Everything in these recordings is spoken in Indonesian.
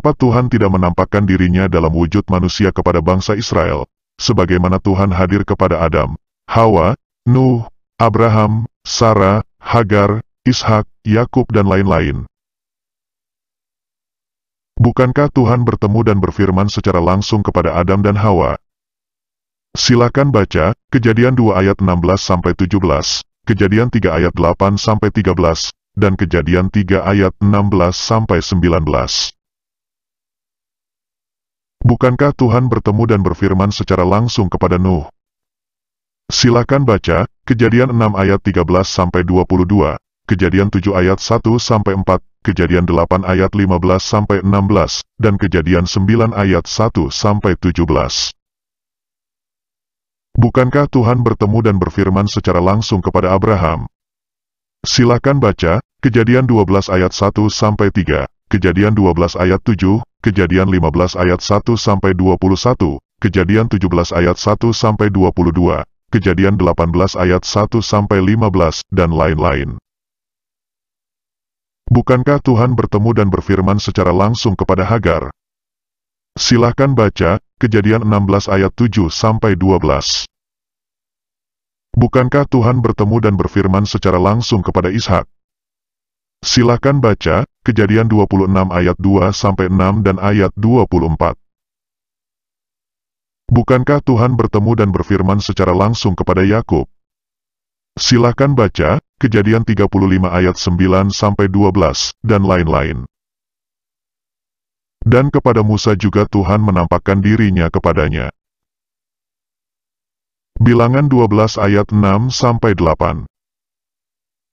Mengapa Tuhan tidak menampakkan dirinya dalam wujud manusia kepada bangsa Israel, sebagaimana Tuhan hadir kepada Adam, Hawa, Nuh, Abraham, Sarah, Hagar, Ishak, Yakub dan lain-lain? Bukankah Tuhan bertemu dan berfirman secara langsung kepada Adam dan Hawa? Silakan baca Kejadian 2 ayat 16 17, Kejadian 3 ayat 8 13, dan Kejadian 3 ayat 16 19. Bukankah Tuhan bertemu dan berfirman secara langsung kepada Nuh? Silakan baca, kejadian 6 ayat 13-22, kejadian 7 ayat 1-4, kejadian 8 ayat 15-16, dan kejadian 9 ayat 1-17. Bukankah Tuhan bertemu dan berfirman secara langsung kepada Abraham? Silakan baca, kejadian 12 ayat 1-3, Kejadian 12 ayat 7, Kejadian 15 ayat 1 sampai 21, Kejadian 17 ayat 1 sampai 22, Kejadian 18 ayat 1 sampai 15 dan lain-lain. Bukankah Tuhan bertemu dan berfirman secara langsung kepada Hagar? Silahkan baca Kejadian 16 ayat 7 sampai 12. Bukankah Tuhan bertemu dan berfirman secara langsung kepada Ishak? Silakan baca, kejadian 26 ayat 2-6 dan ayat 24. Bukankah Tuhan bertemu dan berfirman secara langsung kepada Yakub? Silakan baca Kejadian 35 ayat 9 sampai 12 dan lain-lain. Dan kepada Musa juga Tuhan menampakkan dirinya kepadanya. Bilangan 12 ayat 6 sampai 8.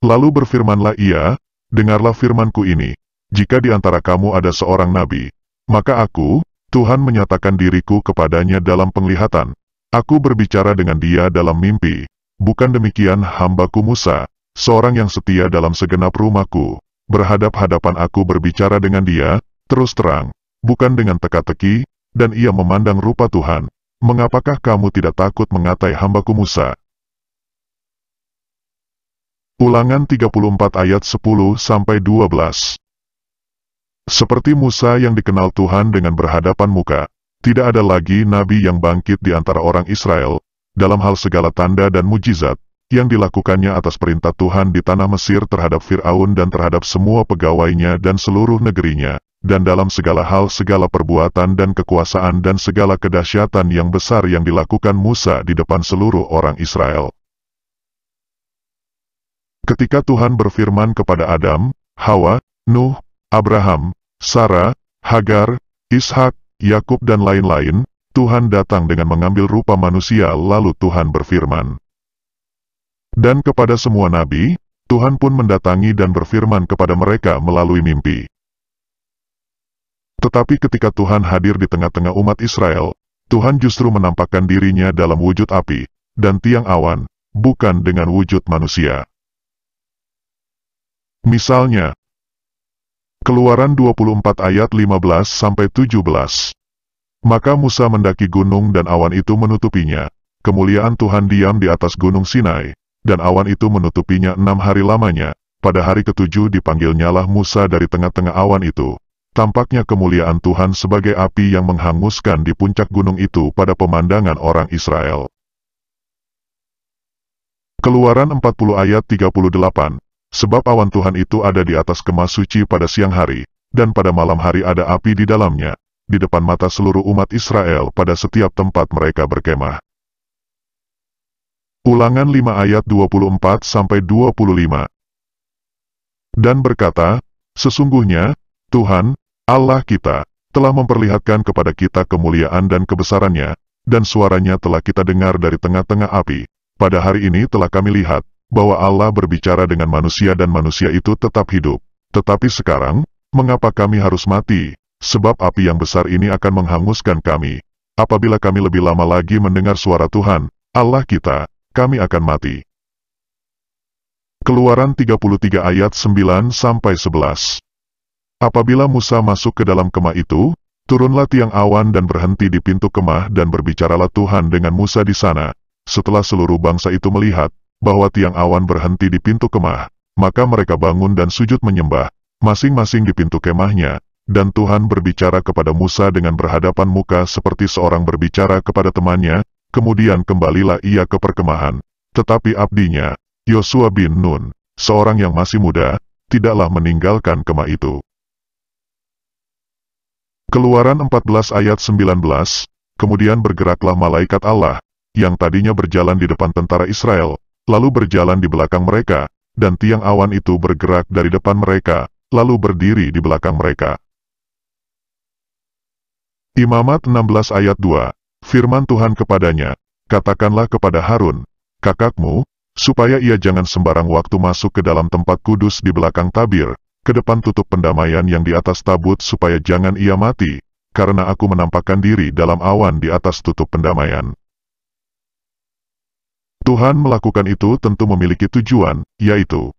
Lalu berfirmanlah ia, Dengarlah firmanku ini, jika di antara kamu ada seorang nabi, maka aku, Tuhan menyatakan diriku kepadanya dalam penglihatan. Aku berbicara dengan dia dalam mimpi. Bukan demikian hambaku Musa, seorang yang setia dalam segenap rumahku. Berhadap-hadapan aku berbicara dengan dia, terus terang, bukan dengan teka-teki, dan ia memandang rupa Tuhan. Mengapakah kamu tidak takut mengatai hambaku Musa? Ulangan 34 ayat 10-12 Seperti Musa yang dikenal Tuhan dengan berhadapan muka, tidak ada lagi nabi yang bangkit di antara orang Israel, dalam hal segala tanda dan mujizat, yang dilakukannya atas perintah Tuhan di tanah Mesir terhadap Fir'aun dan terhadap semua pegawainya dan seluruh negerinya, dan dalam segala hal segala perbuatan dan kekuasaan dan segala kedahsyatan yang besar yang dilakukan Musa di depan seluruh orang Israel. Ketika Tuhan berfirman kepada Adam, Hawa, Nuh, Abraham, Sarah, Hagar, Ishak, Yakub dan lain-lain, Tuhan datang dengan mengambil rupa manusia lalu Tuhan berfirman. Dan kepada semua nabi, Tuhan pun mendatangi dan berfirman kepada mereka melalui mimpi. Tetapi ketika Tuhan hadir di tengah-tengah umat Israel, Tuhan justru menampakkan dirinya dalam wujud api, dan tiang awan, bukan dengan wujud manusia. Misalnya, Keluaran 24 ayat 15-17 Maka Musa mendaki gunung dan awan itu menutupinya. Kemuliaan Tuhan diam di atas gunung Sinai, dan awan itu menutupinya enam hari lamanya. Pada hari ketujuh dipanggilnyalah Musa dari tengah-tengah awan itu. Tampaknya kemuliaan Tuhan sebagai api yang menghanguskan di puncak gunung itu pada pemandangan orang Israel. Keluaran 40 ayat 38 Sebab awan Tuhan itu ada di atas kemah suci pada siang hari, dan pada malam hari ada api di dalamnya, di depan mata seluruh umat Israel pada setiap tempat mereka berkemah. Ulangan 5 ayat 24 sampai 25. Dan berkata, sesungguhnya Tuhan Allah kita telah memperlihatkan kepada kita kemuliaan dan kebesarannya, dan suaranya telah kita dengar dari tengah-tengah api. Pada hari ini telah kami lihat bahwa Allah berbicara dengan manusia dan manusia itu tetap hidup. Tetapi sekarang, mengapa kami harus mati? Sebab api yang besar ini akan menghanguskan kami. Apabila kami lebih lama lagi mendengar suara Tuhan, Allah kita, kami akan mati. Keluaran 33 ayat 9 sampai 11. Apabila Musa masuk ke dalam kemah itu, turunlah tiang awan dan berhenti di pintu kemah dan berbicaralah Tuhan dengan Musa di sana. Setelah seluruh bangsa itu melihat, bahwa tiang awan berhenti di pintu kemah, maka mereka bangun dan sujud menyembah, masing-masing di pintu kemahnya, dan Tuhan berbicara kepada Musa dengan berhadapan muka seperti seorang berbicara kepada temannya, kemudian kembalilah ia ke perkemahan. Tetapi abdinya, Yosua bin Nun, seorang yang masih muda, tidaklah meninggalkan kemah itu. Keluaran 14 ayat 19, kemudian bergeraklah malaikat Allah, yang tadinya berjalan di depan tentara Israel, lalu berjalan di belakang mereka, dan tiang awan itu bergerak dari depan mereka, lalu berdiri di belakang mereka. Imamat 16 ayat 2, firman Tuhan kepadanya, katakanlah kepada Harun, kakakmu, supaya ia jangan sembarang waktu masuk ke dalam tempat kudus di belakang tabir, ke depan tutup pendamaian yang di atas tabut supaya jangan ia mati, karena aku menampakkan diri dalam awan di atas tutup pendamaian. Tuhan melakukan itu tentu memiliki tujuan, yaitu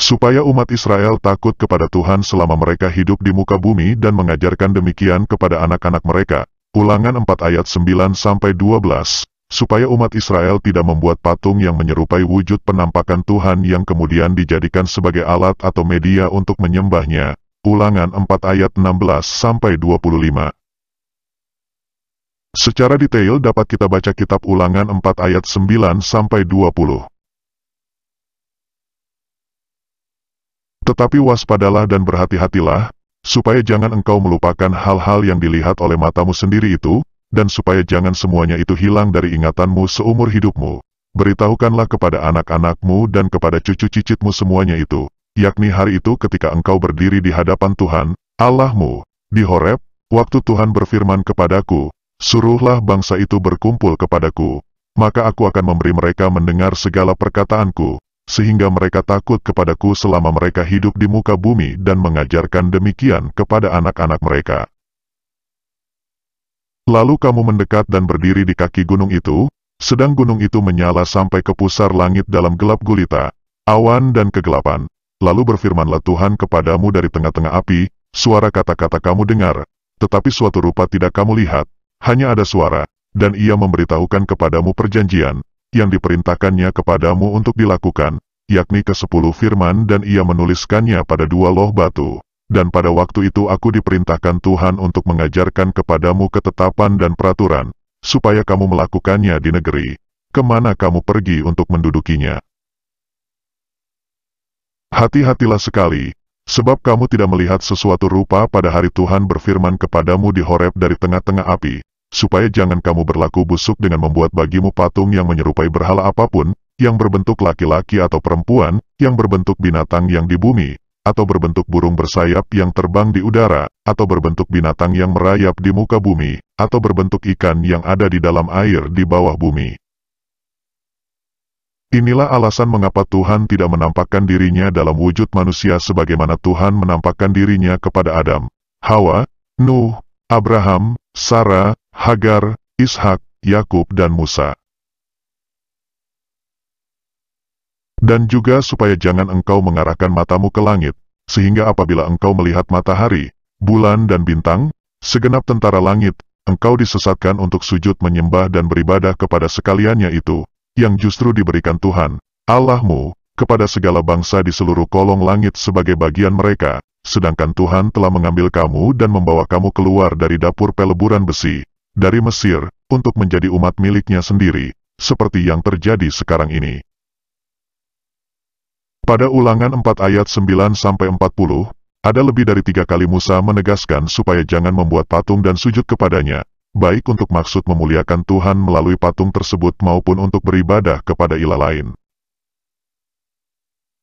supaya umat Israel takut kepada Tuhan selama mereka hidup di muka bumi dan mengajarkan demikian kepada anak-anak mereka. Ulangan 4 ayat 9-12 Supaya umat Israel tidak membuat patung yang menyerupai wujud penampakan Tuhan yang kemudian dijadikan sebagai alat atau media untuk menyembahnya. Ulangan 4 ayat 16-25 Secara detail dapat kita baca kitab ulangan 4 ayat 9 sampai 20. Tetapi waspadalah dan berhati-hatilah, supaya jangan engkau melupakan hal-hal yang dilihat oleh matamu sendiri itu, dan supaya jangan semuanya itu hilang dari ingatanmu seumur hidupmu. Beritahukanlah kepada anak-anakmu dan kepada cucu cicitmu semuanya itu, yakni hari itu ketika engkau berdiri di hadapan Tuhan, Allahmu, di Horeb, waktu Tuhan berfirman kepadaku, Suruhlah bangsa itu berkumpul kepadaku, maka aku akan memberi mereka mendengar segala perkataanku, sehingga mereka takut kepadaku selama mereka hidup di muka bumi dan mengajarkan demikian kepada anak-anak mereka. Lalu kamu mendekat dan berdiri di kaki gunung itu, sedang gunung itu menyala sampai ke pusar langit dalam gelap gulita, awan dan kegelapan. Lalu berfirmanlah Tuhan kepadamu dari tengah-tengah api, suara kata-kata kamu dengar, tetapi suatu rupa tidak kamu lihat, hanya ada suara, dan ia memberitahukan kepadamu perjanjian, yang diperintahkannya kepadamu untuk dilakukan, yakni ke sepuluh firman dan ia menuliskannya pada dua loh batu. Dan pada waktu itu aku diperintahkan Tuhan untuk mengajarkan kepadamu ketetapan dan peraturan, supaya kamu melakukannya di negeri, kemana kamu pergi untuk mendudukinya. Hati-hatilah sekali, Sebab kamu tidak melihat sesuatu rupa pada hari Tuhan berfirman kepadamu di Horeb dari tengah-tengah api, supaya jangan kamu berlaku busuk dengan membuat bagimu patung yang menyerupai berhala apapun, yang berbentuk laki-laki atau perempuan, yang berbentuk binatang yang di bumi, atau berbentuk burung bersayap yang terbang di udara, atau berbentuk binatang yang merayap di muka bumi, atau berbentuk ikan yang ada di dalam air di bawah bumi. Inilah alasan mengapa Tuhan tidak menampakkan dirinya dalam wujud manusia sebagaimana Tuhan menampakkan dirinya kepada Adam, Hawa, Nuh, Abraham, Sarah, Hagar, Ishak, Yakub dan Musa. Dan juga supaya jangan engkau mengarahkan matamu ke langit, sehingga apabila engkau melihat matahari, bulan dan bintang, segenap tentara langit, engkau disesatkan untuk sujud menyembah dan beribadah kepada sekaliannya itu, yang justru diberikan Tuhan, Allahmu, kepada segala bangsa di seluruh kolong langit sebagai bagian mereka, sedangkan Tuhan telah mengambil kamu dan membawa kamu keluar dari dapur peleburan besi, dari Mesir, untuk menjadi umat miliknya sendiri, seperti yang terjadi sekarang ini. Pada ulangan 4 ayat 9-40, ada lebih dari tiga kali Musa menegaskan supaya jangan membuat patung dan sujud kepadanya, baik untuk maksud memuliakan Tuhan melalui patung tersebut maupun untuk beribadah kepada ilah lain.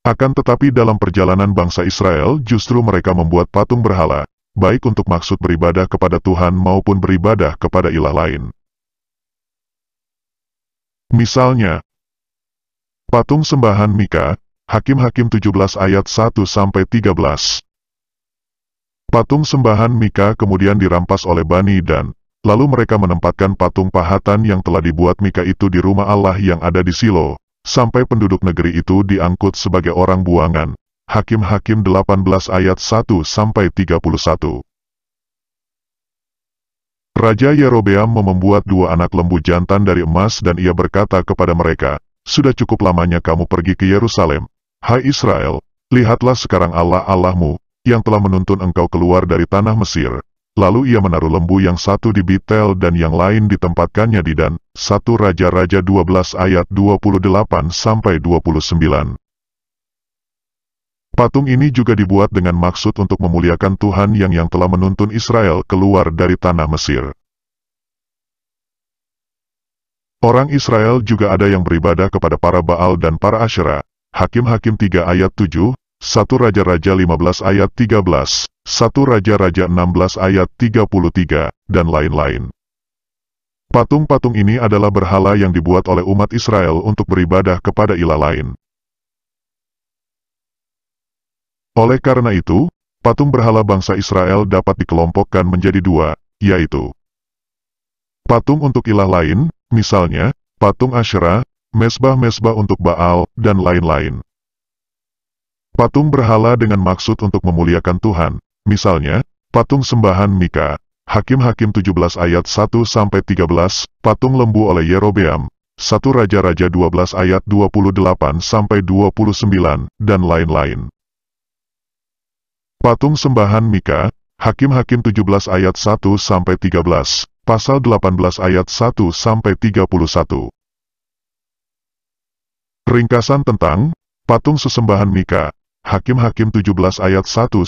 Akan tetapi dalam perjalanan bangsa Israel justru mereka membuat patung berhala, baik untuk maksud beribadah kepada Tuhan maupun beribadah kepada ilah lain. Misalnya, patung sembahan Mika, Hakim-Hakim 17 ayat 1-13. Patung sembahan Mika kemudian dirampas oleh Bani dan Lalu mereka menempatkan patung pahatan yang telah dibuat Mika itu di rumah Allah yang ada di Silo, sampai penduduk negeri itu diangkut sebagai orang buangan. Hakim-Hakim 18 ayat 1-31 Raja Yerobeam membuat dua anak lembu jantan dari emas dan ia berkata kepada mereka, Sudah cukup lamanya kamu pergi ke Yerusalem. Hai Israel, lihatlah sekarang Allah Allahmu, yang telah menuntun engkau keluar dari tanah Mesir, Lalu ia menaruh lembu yang satu di Bitel dan yang lain ditempatkannya di Dan, 1 Raja-Raja 12 ayat 28-29. Patung ini juga dibuat dengan maksud untuk memuliakan Tuhan yang yang telah menuntun Israel keluar dari tanah Mesir. Orang Israel juga ada yang beribadah kepada para Baal dan para Asherah, Hakim-Hakim 3 ayat 7, 1 Raja-Raja 15 ayat 13, 1 Raja-Raja 16 ayat 33, dan lain-lain. Patung-patung ini adalah berhala yang dibuat oleh umat Israel untuk beribadah kepada ilah lain. Oleh karena itu, patung berhala bangsa Israel dapat dikelompokkan menjadi dua, yaitu patung untuk ilah lain, misalnya, patung Asherah, mesbah-mesbah untuk Baal, dan lain-lain. Patung berhala dengan maksud untuk memuliakan Tuhan, misalnya, patung sembahan Mika, Hakim-Hakim 17 ayat 1-13, patung lembu oleh Yerobeam, 1 Raja-Raja 12 ayat 28-29, dan lain-lain. Patung sembahan Mika, Hakim-Hakim 17 ayat 1-13, pasal 18 ayat 1-31. Ringkasan tentang Patung Sesembahan Mika, Hakim-Hakim 17 ayat 1-13.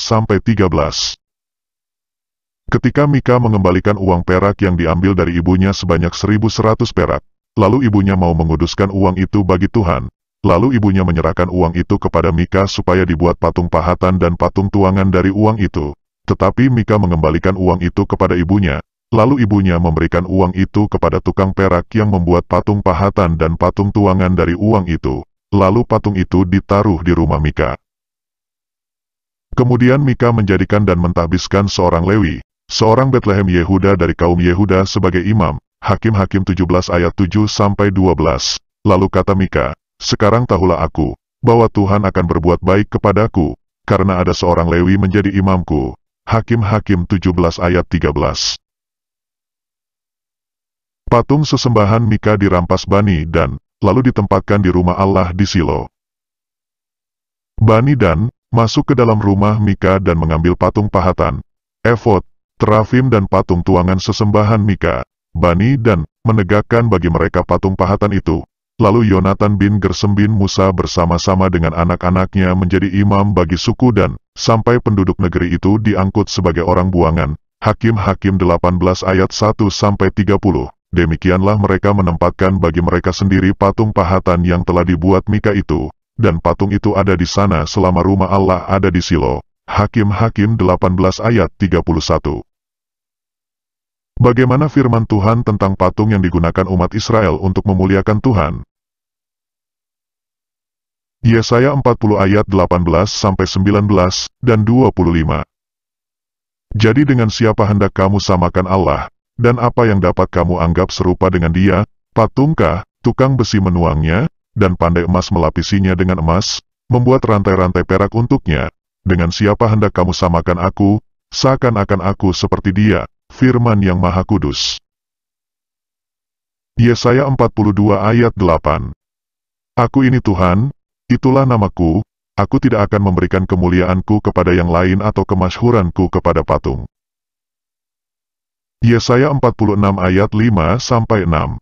Ketika Mika mengembalikan uang perak yang diambil dari ibunya sebanyak 1.100 perak, lalu ibunya mau menguduskan uang itu bagi Tuhan, lalu ibunya menyerahkan uang itu kepada Mika supaya dibuat patung pahatan dan patung tuangan dari uang itu. Tetapi Mika mengembalikan uang itu kepada ibunya, lalu ibunya memberikan uang itu kepada tukang perak yang membuat patung pahatan dan patung tuangan dari uang itu. Lalu patung itu ditaruh di rumah Mika. Kemudian Mika menjadikan dan mentahbiskan seorang Lewi, seorang Betlehem Yehuda dari kaum Yehuda sebagai imam, Hakim-Hakim 17 ayat 7-12. Lalu kata Mika, sekarang tahulah aku, bahwa Tuhan akan berbuat baik kepadaku, karena ada seorang Lewi menjadi imamku. Hakim-Hakim 17 ayat 13. Patung sesembahan Mika dirampas Bani dan, lalu ditempatkan di rumah Allah di Silo. Bani dan, Masuk ke dalam rumah Mika dan mengambil patung pahatan, efot, trafim dan patung tuangan sesembahan Mika, Bani dan menegakkan bagi mereka patung pahatan itu. Lalu Yonatan bin Gersem bin Musa bersama-sama dengan anak-anaknya menjadi imam bagi suku dan sampai penduduk negeri itu diangkut sebagai orang buangan. Hakim-Hakim 18 ayat 1-30 Demikianlah mereka menempatkan bagi mereka sendiri patung pahatan yang telah dibuat Mika itu. Dan patung itu ada di sana selama rumah Allah ada di Silo. Hakim-Hakim 18 ayat 31 Bagaimana firman Tuhan tentang patung yang digunakan umat Israel untuk memuliakan Tuhan? Yesaya 40 ayat 18-19 dan 25 Jadi dengan siapa hendak kamu samakan Allah, dan apa yang dapat kamu anggap serupa dengan dia, patungkah, tukang besi menuangnya, dan pandai emas melapisinya dengan emas, membuat rantai-rantai perak untuknya. Dengan siapa hendak kamu samakan aku, seakan-akan aku seperti dia, firman yang maha kudus. Yesaya 42 ayat 8 Aku ini Tuhan, itulah namaku, aku tidak akan memberikan kemuliaanku kepada yang lain atau kemasyhuranku kepada patung. Yesaya 46 ayat 5-6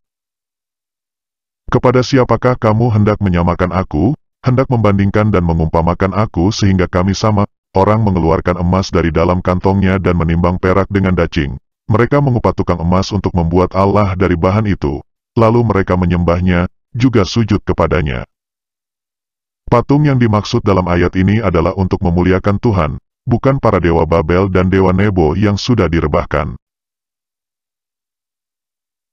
kepada siapakah kamu hendak menyamakan aku, hendak membandingkan dan mengumpamakan aku sehingga kami sama? Orang mengeluarkan emas dari dalam kantongnya dan menimbang perak dengan dacing. Mereka mengupat tukang emas untuk membuat Allah dari bahan itu. Lalu mereka menyembahnya, juga sujud kepadanya. Patung yang dimaksud dalam ayat ini adalah untuk memuliakan Tuhan, bukan para dewa Babel dan dewa Nebo yang sudah direbahkan.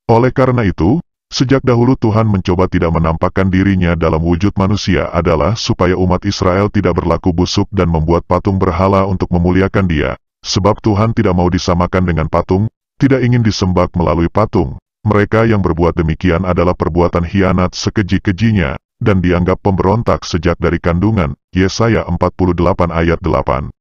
Oleh karena itu, Sejak dahulu Tuhan mencoba tidak menampakkan dirinya dalam wujud manusia adalah supaya umat Israel tidak berlaku busuk dan membuat patung berhala untuk memuliakan dia, sebab Tuhan tidak mau disamakan dengan patung, tidak ingin disembah melalui patung. Mereka yang berbuat demikian adalah perbuatan hianat sekeji-kejinya, dan dianggap pemberontak sejak dari kandungan, Yesaya 48 ayat 8.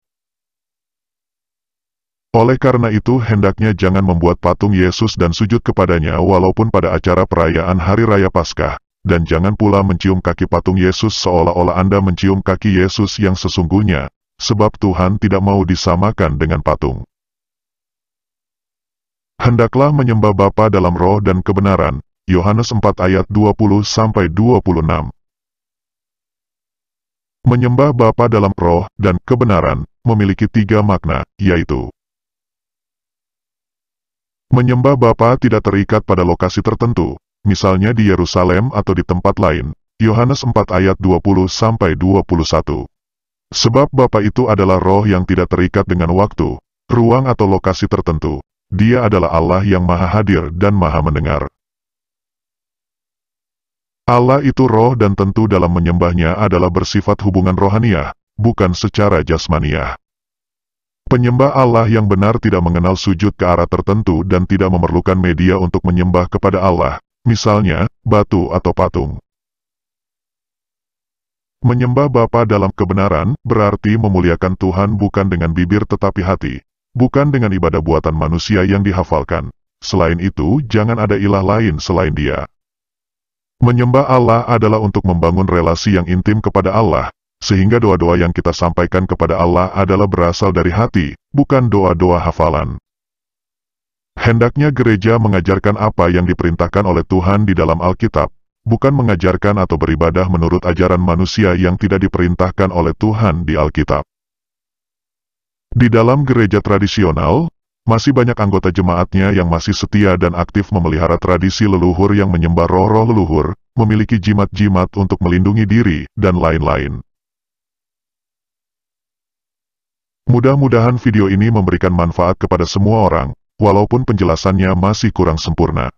Oleh karena itu hendaknya jangan membuat patung Yesus dan sujud kepadanya walaupun pada acara perayaan Hari Raya Paskah, dan jangan pula mencium kaki patung Yesus seolah-olah Anda mencium kaki Yesus yang sesungguhnya, sebab Tuhan tidak mau disamakan dengan patung. Hendaklah menyembah Bapa dalam roh dan kebenaran, Yohanes 4 ayat 20-26. Menyembah Bapa dalam roh dan kebenaran memiliki tiga makna, yaitu Menyembah Bapa tidak terikat pada lokasi tertentu, misalnya di Yerusalem atau di tempat lain. Yohanes 4 ayat 20 sampai 21. Sebab Bapa itu adalah roh yang tidak terikat dengan waktu, ruang atau lokasi tertentu. Dia adalah Allah yang maha hadir dan maha mendengar. Allah itu roh dan tentu dalam menyembahnya adalah bersifat hubungan rohaniah, bukan secara jasmaniah. Penyembah Allah yang benar tidak mengenal sujud ke arah tertentu dan tidak memerlukan media untuk menyembah kepada Allah, misalnya, batu atau patung. Menyembah Bapa dalam kebenaran berarti memuliakan Tuhan bukan dengan bibir tetapi hati, bukan dengan ibadah buatan manusia yang dihafalkan. Selain itu, jangan ada ilah lain selain dia. Menyembah Allah adalah untuk membangun relasi yang intim kepada Allah, sehingga doa-doa yang kita sampaikan kepada Allah adalah berasal dari hati, bukan doa-doa hafalan. Hendaknya gereja mengajarkan apa yang diperintahkan oleh Tuhan di dalam Alkitab, bukan mengajarkan atau beribadah menurut ajaran manusia yang tidak diperintahkan oleh Tuhan di Alkitab. Di dalam gereja tradisional, masih banyak anggota jemaatnya yang masih setia dan aktif memelihara tradisi leluhur yang menyembah roh-roh leluhur, memiliki jimat-jimat untuk melindungi diri, dan lain-lain. Mudah-mudahan video ini memberikan manfaat kepada semua orang, walaupun penjelasannya masih kurang sempurna.